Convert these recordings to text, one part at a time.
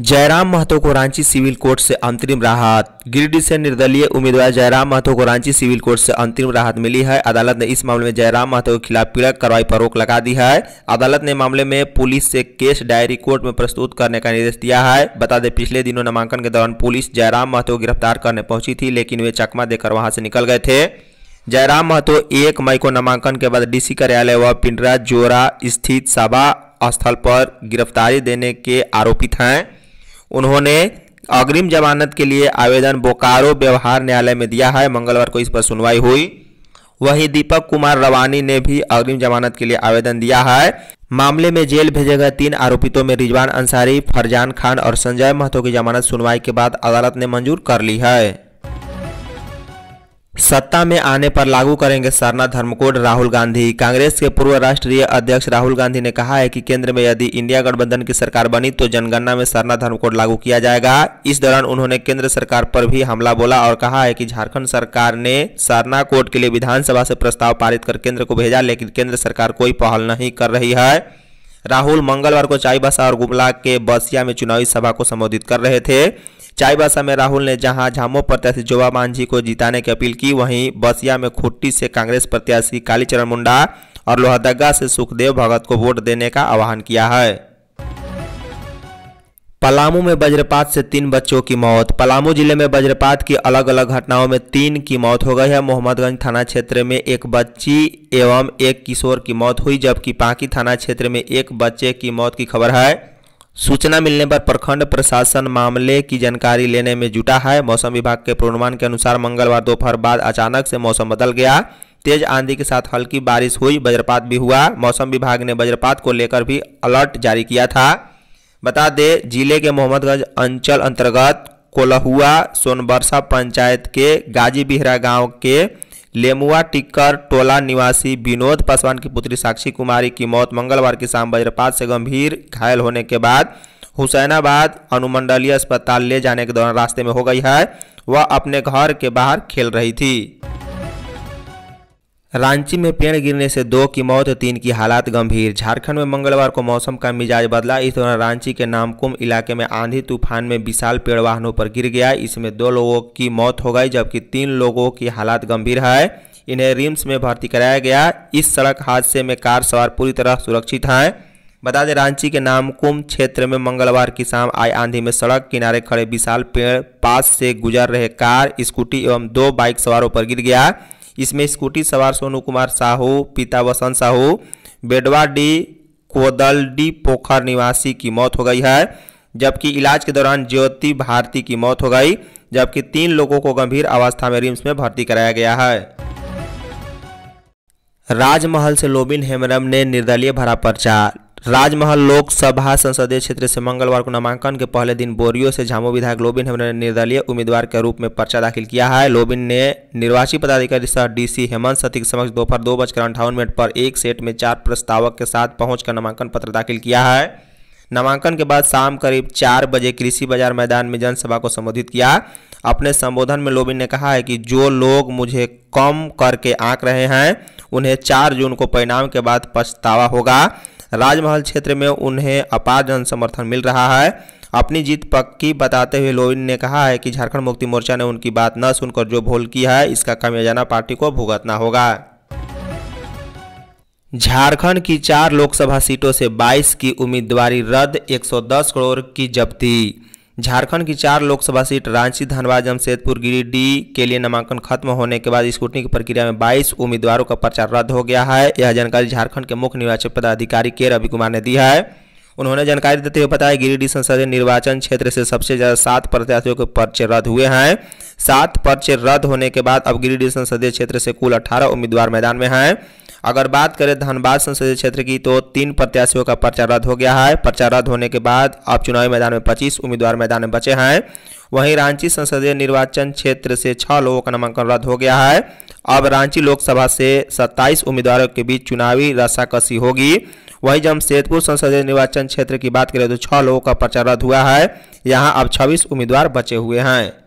जयराम महतो को Ranchi civil court से अंतरिम राहत गिरिडीह से निर्दलीय उम्मीदवार जयराम महतो को रांची सिविल कोर्ट से अंतरिम राहत मिली है अदालत ने इस मामले में जयराम महतो के खिलाफ पीड़क कार्रवाई पर रोक लगा दी है अदालत ने मामले में पुलिस से केस डायरी कोर्ट में प्रस्तुत करने का निर्देश दिया है बता दें पिछले दिनों नामांकन के दौरान पुलिस जयराम महतो को गिरफ्तार करने पहुंची थी लेकिन वे चकमा देकर वहां से निकल गए थे जयराम महतो एक मई को नामांकन के बाद डीसी कार्यालय व पिंडरा जोरा स्थित सभा स्थल पर गिरफ्तारी देने के आरोपित हैं उन्होंने अग्रिम जमानत के लिए आवेदन बोकारो व्यवहार न्यायालय में दिया है मंगलवार को इस पर सुनवाई हुई वहीं दीपक कुमार रवानी ने भी अग्रिम जमानत के लिए आवेदन दिया है मामले में जेल भेजे गए तीन आरोपितों में रिजवान अंसारी फरजान खान और संजय महतो की जमानत सुनवाई के बाद अदालत ने मंजूर कर ली है सत्ता में आने पर लागू करेंगे सरना धर्म कोड राहुल गांधी कांग्रेस के पूर्व राष्ट्रीय अध्यक्ष राहुल गांधी ने कहा है कि केंद्र में यदि इंडिया गठबंधन की सरकार बनी तो जनगणना में सरना धर्म कोड लागू किया जाएगा इस दौरान उन्होंने केंद्र सरकार पर भी हमला बोला और कहा है कि झारखंड सरकार ने सरना कोड के लिए विधानसभा से प्रस्ताव पारित कर केंद्र को भेजा लेकिन केंद्र सरकार कोई पहल नहीं कर रही है राहुल मंगलवार को चाईबासा और गुमला के बसिया में चुनावी सभा को संबोधित कर रहे थे चाईबासा में राहुल ने जहां झामो प्रत्याशी जोबा मांझी को जिताने की अपील की वहीं बसिया में खुट्टी से कांग्रेस प्रत्याशी कालीचरण मुंडा और लोहरदगा से सुखदेव भगत को वोट देने का आह्वान किया है पलामू में वज्रपात से तीन बच्चों की मौत पलामू जिले में वज्रपात की अलग अलग घटनाओं में तीन की मौत हो गई है मोहम्मदगंज थाना क्षेत्र में एक बच्ची एवं एक किशोर की मौत हुई जबकि पाकी थाना क्षेत्र में एक बच्चे की मौत की खबर है सूचना मिलने पर प्रखंड प्रशासन मामले की जानकारी लेने में जुटा है मौसम विभाग के पूर्वानुमान के अनुसार मंगलवार दोपहर बाद अचानक से मौसम बदल गया तेज आंधी के साथ हल्की बारिश हुई वज्रपात भी हुआ मौसम विभाग ने वज्रपात को लेकर भी अलर्ट जारी किया था बता दें जिले के मोहम्मदगंज अंचल अंतर्गत कोलहुआ सोनबरसा पंचायत के गाजी बिहरा गांव के लेमुआ टिक्कर टोला निवासी विनोद पासवान की पुत्री साक्षी कुमारी की मौत मंगलवार की शाम वज्रपात से गंभीर घायल होने के बाद हुसैनाबाद अनुमंडलीय अस्पताल ले जाने के दौरान रास्ते में हो गई है वह अपने घर के बाहर खेल रही थी रांची में पेड़ गिरने से दो की मौत तीन की हालात गंभीर झारखंड में मंगलवार को मौसम का मिजाज बदला इस दौरान रांची के नामकुम इलाके में आंधी तूफान में विशाल पेड़ वाहनों पर गिर गया इसमें दो लोगों की मौत हो गई जबकि तीन लोगों की हालात गंभीर है इन्हें रिम्स में भर्ती कराया गया इस सड़क हादसे में कार सवार पूरी तरह सुरक्षित हैं बता दें रांची के नामकुम क्षेत्र में मंगलवार की शाम आई आंधी में सड़क किनारे खड़े विशाल पेड़ पास से गुजर रहे कार स्कूटी एवं दो बाइक सवारों पर गिर गया इसमें स्कूटी सवार सोनू कुमार साहू पिता वसंत साहू बेडवा डी कोदल डी पोखर निवासी की मौत हो गई है जबकि इलाज के दौरान ज्योति भारती की मौत हो गई जबकि तीन लोगों को गंभीर अवस्था में रिम्स में भर्ती कराया गया है राजमहल से लोबिन हेमरम ने निर्दलीय भरा प्रचार राजमहल लोकसभा संसदीय क्षेत्र से मंगलवार को नामांकन के पहले दिन बोरियो से झामो विधायक लोबिन हेमंत ने निर्दलीय उम्मीदवार के रूप में पर्चा दाखिल किया है लोबिन ने निर्वाची पदाधिकारी सह डीसी हेमंत सती के समक्ष दोपहर दो बजकर अंठावन मिनट पर एक सेट में चार प्रस्तावक के साथ पहुंचकर नामांकन पत्र दाखिल किया है नामांकन के बाद शाम करीब चार बजे कृषि बाजार मैदान में जनसभा को संबोधित किया अपने संबोधन में लोबिन ने कहा है कि जो लोग मुझे कम करके आंक रहे हैं उन्हें चार जून को परिणाम के बाद पछतावा होगा राजमहल क्षेत्र में उन्हें अपार जन समर्थन मिल रहा है अपनी जीत पक्की बताते हुए लोविन ने कहा है कि झारखंड मुक्ति मोर्चा ने उनकी बात न सुनकर जो भूल की है इसका कमियाजाना पार्टी को भुगतना होगा झारखंड की चार लोकसभा सीटों से 22 की उम्मीदवारी रद्द 110 करोड़ की जब्ती झारखंड की चार लोकसभा सीट रांची धनबाद जमशेदपुर गिरिडीह के लिए नामांकन खत्म होने के बाद स्कूटनी की प्रक्रिया में 22 उम्मीदवारों का प्रचार रद्द हो गया है यह जानकारी झारखंड के मुख्य निर्वाचन पदाधिकारी के रवि कुमार ने दी है उन्होंने जानकारी देते हुए बताया गिरिडीह संसदीय निर्वाचन क्षेत्र से सबसे ज्यादा सात प्रत्याशियों के पर्चे रद्द हुए हैं सात पर्चे रद्द होने के बाद अब गिरिडीह संसदीय क्षेत्र से कुल अठारह उम्मीदवार मैदान में हैं अगर बात करें धनबाद संसदीय क्षेत्र की तो तीन प्रत्याशियों का प्रचार रद्द हो गया है प्रचार रद्द होने के बाद अब चुनावी मैदान में पच्चीस उम्मीदवार मैदान में बचे हैं वहीं रांची संसदीय निर्वाचन क्षेत्र से छः लोगों का नामांकन रद्द हो गया है अब रांची लोकसभा से 27 उम्मीदवारों के बीच चुनावी रस्साकसी होगी वहीं जमशेदपुर संसदीय निर्वाचन क्षेत्र की बात करें तो छः लोगों का प्रचार रद्द हुआ है यहाँ अब 26 उम्मीदवार बचे हुए हैं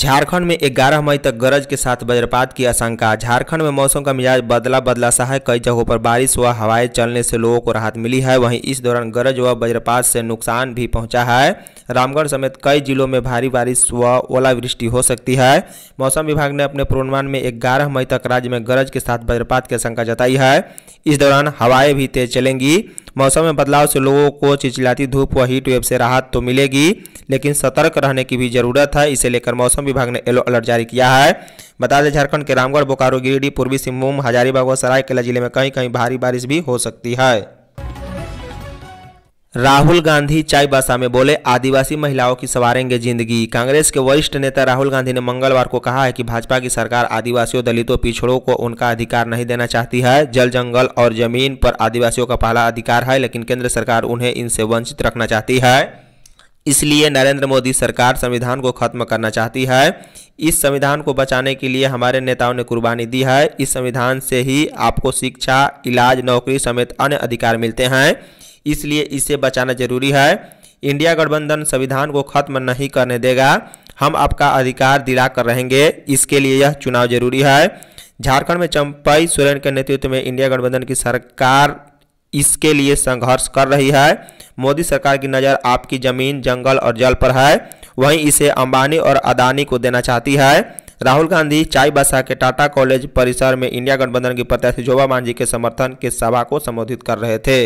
झारखंड में 11 मई तक गरज के साथ वज्रपात की आशंका झारखंड में मौसम का मिजाज बदला बदला सा है कई जगहों पर बारिश व हवाएं चलने से लोगों को राहत मिली है वहीं इस दौरान गरज व वज्रपात से नुकसान भी पहुंचा है रामगढ़ समेत कई जिलों में भारी बारिश व ओलावृष्टि हो सकती है मौसम विभाग ने अपने पूर्वानुमान में ग्यारह मई तक राज्य में गरज के साथ वज्रपात की आशंका जताई है इस दौरान हवाएँ भी तेज चलेंगी मौसम में बदलाव से लोगों को चिचिलाती धूप व हीट वेव से राहत तो मिलेगी लेकिन सतर्क रहने की भी जरूरत है इसे लेकर मौसम विभाग ने येलो अलर्ट जारी किया है बता दें झारखंड के रामगढ़ बोकारो गिरिडीह पूर्वी सिंहभूम हजारीबाग व सरायकेला जिले में कहीं कहीं भारी बारिश भी हो सकती है राहुल गांधी चाईबासा में बोले आदिवासी महिलाओं की सवारेंगे जिंदगी कांग्रेस के वरिष्ठ नेता राहुल गांधी ने मंगलवार को कहा है कि भाजपा की सरकार आदिवासियों दलितों पिछड़ों को उनका अधिकार नहीं देना चाहती है जल जंगल और जमीन पर आदिवासियों का पहला अधिकार है लेकिन केंद्र सरकार उन्हें इनसे वंचित रखना चाहती है इसलिए नरेंद्र मोदी सरकार संविधान को खत्म करना चाहती है इस संविधान को बचाने के लिए हमारे नेताओं ने कुर्बानी दी है इस संविधान से ही आपको शिक्षा इलाज नौकरी समेत अन्य अधिकार मिलते हैं इसलिए इसे बचाना जरूरी है इंडिया गठबंधन संविधान को खत्म नहीं करने देगा हम आपका अधिकार दिला कर रहेंगे इसके लिए यह चुनाव जरूरी है झारखंड में चंपई सोरेन के नेतृत्व में इंडिया गठबंधन की सरकार इसके लिए संघर्ष कर रही है मोदी सरकार की नज़र आपकी जमीन जंगल और जल पर है वहीं इसे अंबानी और अदानी को देना चाहती है राहुल गांधी चाईबासा के टाटा कॉलेज परिसर में इंडिया गठबंधन की प्रत्याशी जोबा मांझी के समर्थन के सभा को संबोधित कर रहे थे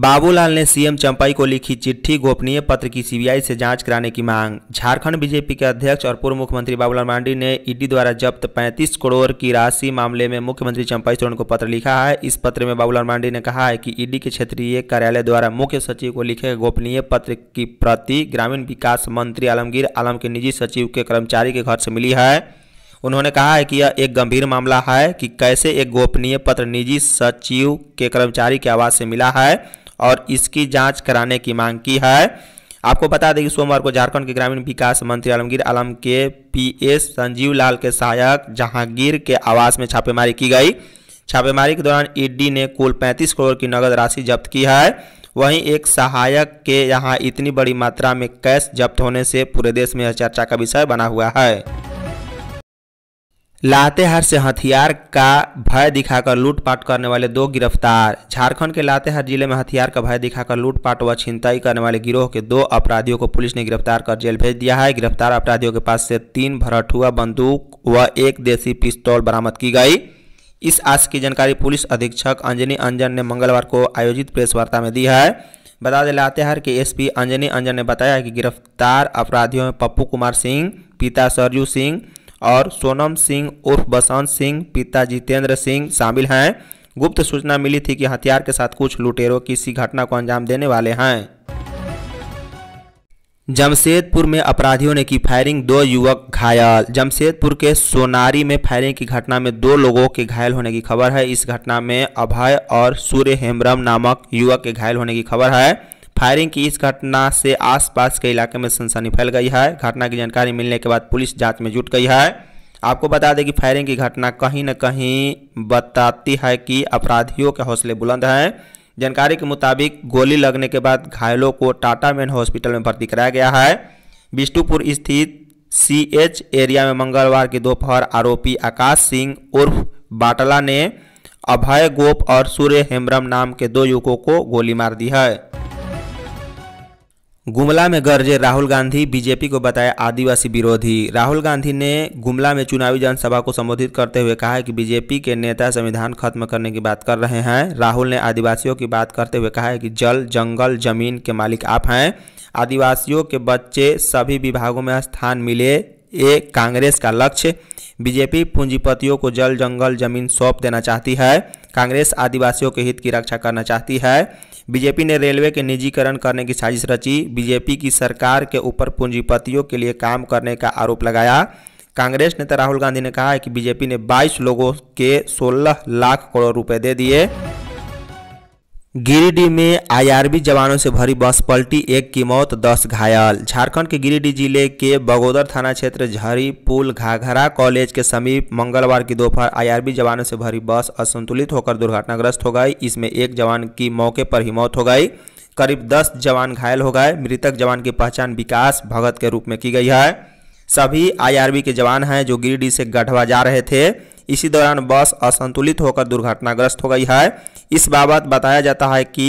बाबूलाल ने सीएम चंपाई को लिखी चिट्ठी गोपनीय पत्र की सीबीआई से जांच कराने की मांग झारखंड बीजेपी के अध्यक्ष और पूर्व मुख्यमंत्री बाबूलाल मांडी ने ईडी द्वारा जब्त 35 करोड़ की राशि मामले में मुख्यमंत्री चंपाई सोरेन को पत्र लिखा है इस पत्र में बाबूलाल मांडी ने कहा है कि ईडी के क्षेत्रीय कार्यालय द्वारा मुख्य सचिव को लिखे गोपनीय पत्र की प्रति ग्रामीण विकास मंत्री आलमगीर आलम के निजी सचिव के कर्मचारी के घर से मिली है उन्होंने कहा है कि यह एक गंभीर मामला है कि कैसे एक गोपनीय पत्र निजी सचिव के कर्मचारी के आवास से मिला है और इसकी जांच कराने की मांग की है आपको बता दें कि सोमवार को झारखंड के ग्रामीण विकास मंत्री आलमगीर आलम के पीएस संजीव लाल के सहायक जहांगीर के आवास में छापेमारी की गई छापेमारी के दौरान ईडी ने कुल 35 करोड़ की नकद राशि जब्त की है वहीं एक सहायक के यहां इतनी बड़ी मात्रा में कैश जब्त होने से पूरे देश में चर्चा का विषय बना हुआ है लातेहार से हथियार का भय दिखाकर लूटपाट करने वाले दो गिरफ्तार झारखंड के लातेहार जिले में हथियार का भय दिखाकर लूटपाट व छिनताई करने वाले गिरोह के दो अपराधियों को पुलिस ने गिरफ्तार कर जेल भेज दिया है गिरफ्तार अपराधियों के पास से तीन भरठुआ बंदूक व एक देसी पिस्तौल बरामद की गई इस आश की जानकारी पुलिस अधीक्षक अंजनी अंजन ने मंगलवार को आयोजित प्रेस वार्ता में दी है बता दें लातेहार के एसपी अंजनी अंजन ने बताया कि गिरफ्तार अपराधियों में पप्पू कुमार सिंह पिता सरजू सिंह और सोनम सिंह उर्फ बसंत सिंह पिता जितेंद्र सिंह शामिल हैं गुप्त सूचना मिली थी कि हथियार के साथ कुछ लुटेरों किसी घटना को अंजाम देने वाले हैं जमशेदपुर में अपराधियों ने की फायरिंग दो युवक घायल जमशेदपुर के सोनारी में फायरिंग की घटना में दो लोगों के घायल होने की खबर है इस घटना में अभय और सूर्य हेम्ब्रम नामक युवक के घायल होने की खबर है फायरिंग की इस घटना से आसपास के इलाके में सनसनी फैल गई है घटना की जानकारी मिलने के बाद पुलिस जांच में जुट गई है आपको बता दें कि फायरिंग की घटना कहीं न कहीं बताती है कि अपराधियों के हौसले बुलंद हैं जानकारी के मुताबिक गोली लगने के बाद घायलों को टाटा मैन हॉस्पिटल में भर्ती कराया गया है बिष्टुपुर स्थित सी एच एरिया में मंगलवार की दोपहर आरोपी आकाश सिंह उर्फ बाटला ने अभय गोप और सूर्य हेम्ब्रम नाम के दो युवकों को गोली मार दी है गुमला में गर्जे राहुल गांधी बीजेपी को बताया आदिवासी विरोधी राहुल गांधी ने गुमला में चुनावी जनसभा को संबोधित करते हुए कहा है कि बीजेपी के नेता संविधान खत्म करने की बात कर रहे हैं राहुल ने आदिवासियों की बात करते हुए कहा है कि जल जंगल जमीन के मालिक आप हैं आदिवासियों के बच्चे सभी विभागों में स्थान मिले ये कांग्रेस का लक्ष्य बीजेपी पूंजीपतियों को जल जंगल जमीन सौंप देना चाहती है कांग्रेस आदिवासियों के हित की रक्षा करना चाहती है बीजेपी ने रेलवे के निजीकरण करने की साजिश रची बीजेपी की सरकार के ऊपर पूंजीपतियों के लिए काम करने का आरोप लगाया कांग्रेस नेता राहुल गांधी ने कहा है कि बीजेपी ने 22 लोगों के 16 लाख करोड़ रुपए दे दिए गिरिडीह में आईआरबी जवानों से भरी बस पलटी एक की मौत दस घायल झारखंड के गिरिडीह जिले के बगोदर थाना क्षेत्र झरी पुल घाघरा कॉलेज के समीप मंगलवार की दोपहर आईआरबी जवानों से भरी बस असंतुलित होकर दुर्घटनाग्रस्त हो गई इसमें एक जवान की मौके पर ही मौत हो गई करीब दस जवान घायल हो गए मृतक जवान की पहचान विकास भगत के रूप में की गई है सभी आई के जवान हैं जो गिरिडीह से गढ़वा जा रहे थे इसी दौरान बस असंतुलित होकर दुर्घटनाग्रस्त हो गई है इस बाबत बताया जाता है कि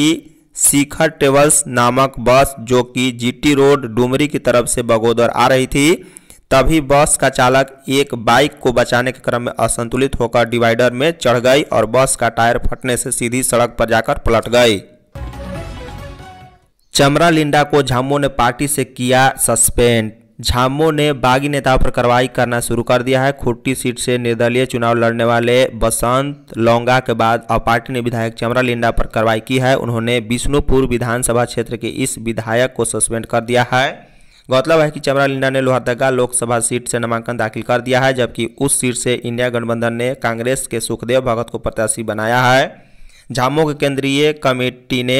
शिखर ट्रेवल्स नामक बस जो कि जीटी रोड डुमरी की तरफ से बगोदर आ रही थी तभी बस का चालक एक बाइक को बचाने के क्रम में असंतुलित होकर डिवाइडर में चढ़ गई और बस का टायर फटने से सीधी सड़क पर जाकर पलट गई चमरा लिंडा को झामो ने पार्टी से किया सस्पेंड झामो ने बागी नेताओं पर कार्रवाई करना शुरू कर दिया है खुट्टी सीट से निर्दलीय चुनाव लड़ने वाले बसंत लौंगा के बाद अब पार्टी ने विधायक चमरा लिंडा पर कार्रवाई की है उन्होंने विष्णुपुर विधानसभा क्षेत्र के इस विधायक को सस्पेंड कर दिया है गौरतलब है कि चमरा लिंडा ने लोहरदगा लोकसभा सीट से नामांकन दाखिल कर दिया है जबकि उस सीट से इंडिया गठबंधन ने कांग्रेस के सुखदेव भगत को प्रत्याशी बनाया है झामुमो की केंद्रीय कमेटी ने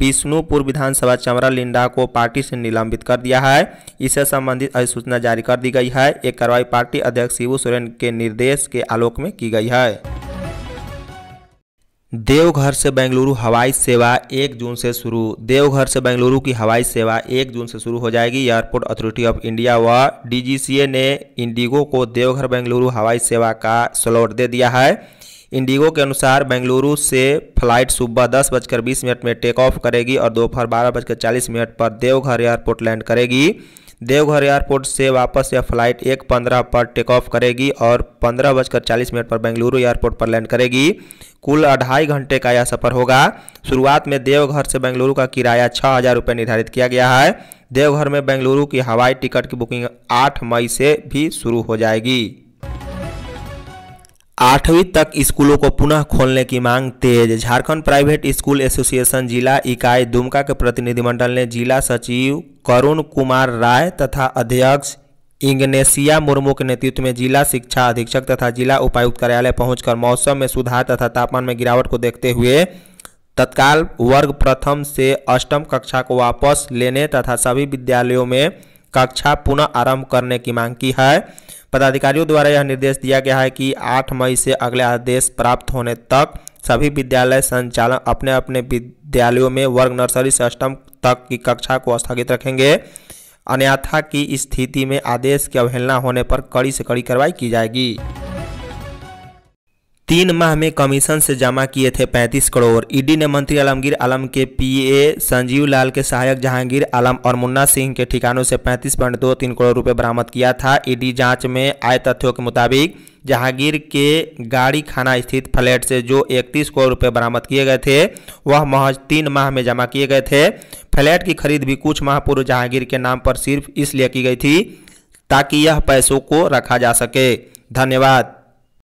विष्णुपुर विधानसभा चमरा लिंडा को पार्टी से निलंबित कर दिया है इससे संबंधित अधिसूचना जारी कर दी गई है एक कार्रवाई पार्टी अध्यक्ष शिव सोरेन के निर्देश के आलोक में की गई है देवघर से बेंगलुरु हवाई सेवा 1 जून से शुरू देवघर से बेंगलुरु की हवाई सेवा 1 जून से शुरू हो जाएगी एयरपोर्ट अथॉरिटी ऑफ इंडिया व डीजीसीए ने इंडिगो को देवघर बेंगलुरु हवाई सेवा का स्लॉट दे दिया है इंडिगो के अनुसार बेंगलुरु से फ्लाइट सुबह दस बजकर बीस मिनट में टेक ऑफ करेगी और दोपहर बारह बजकर चालीस मिनट पर देवघर एयरपोर्ट लैंड करेगी देवघर एयरपोर्ट से वापस यह फ्लाइट एक पंद्रह पर टेक ऑफ करेगी और पंद्रह बजकर चालीस मिनट पर बेंगलुरु एयरपोर्ट पर लैंड करेगी कुल अढ़ाई घंटे का यह सफ़र होगा शुरुआत में देवघर से बेंगलुरु का किराया छः हज़ार रुपये निर्धारित किया गया है देवघर में बेंगलुरु की हवाई टिकट की बुकिंग आठ मई से भी शुरू हो जाएगी आठवीं तक स्कूलों को पुनः खोलने की मांग तेज झारखंड प्राइवेट स्कूल एसोसिएशन जिला इकाई दुमका के प्रतिनिधिमंडल ने जिला सचिव करुण कुमार राय तथा अध्यक्ष इंग्नेशिया मुर्मू के नेतृत्व में जिला शिक्षा अधीक्षक तथा जिला उपायुक्त कार्यालय पहुंचकर मौसम में सुधार तथा तापमान में गिरावट को देखते हुए तत्काल वर्ग प्रथम से अष्टम कक्षा को वापस लेने तथा सभी विद्यालयों में कक्षा पुनः आरंभ करने की मांग की है पदाधिकारियों द्वारा यह निर्देश दिया गया है कि 8 मई से अगले आदेश प्राप्त होने तक सभी विद्यालय संचालन अपने अपने विद्यालयों में वर्ग नर्सरी से अष्टम तक की कक्षा को स्थगित रखेंगे अन्यथा की स्थिति में आदेश की अवहेलना होने पर कड़ी से कड़ी कार्रवाई की जाएगी तीन माह में कमीशन से जमा किए थे 35 करोड़ ईडी ने मंत्री आलमगीर आलम के पीए संजीव लाल के सहायक जहांगीर आलम और मुन्ना सिंह के ठिकानों से पैंतीस पॉइंट दो तीन करोड़ रुपए बरामद किया था ईडी जांच में आए तथ्यों के मुताबिक जहांगीर के गाड़ी खाना स्थित फ्लैट से जो इकतीस करोड़ रुपए बरामद किए गए थे वह महज तीन माह में जमा किए गए थे फ्लैट की खरीद भी कुछ माह पूर्व जहांगीर के नाम पर सिर्फ इसलिए की गई थी ताकि यह पैसों को रखा जा सके धन्यवाद